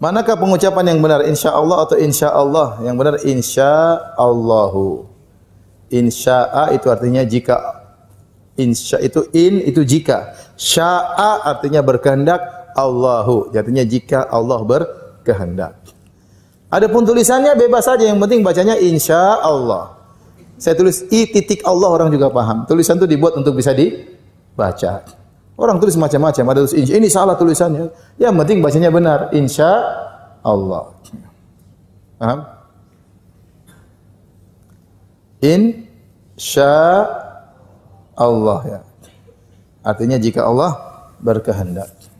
Manakah pengucapan yang benar insya Allah atau insya Allah? Yang benar insya Allahu. Insya'a itu artinya jika insya itu in itu jika. Sya'a artinya berkehendak Allahu. Artinya jika Allah berkehendak. Adapun tulisannya bebas saja yang penting bacanya insya Allah. Saya tulis i titik Allah orang juga paham. Tulisan itu dibuat untuk bisa dibaca. Orang tulis macam-macam, ada tulis insya. Ini salah tulisannya. Yang penting bacanya benar. Insya Allah. Paham? Insya Allah ya. Artinya jika Allah berkehendak.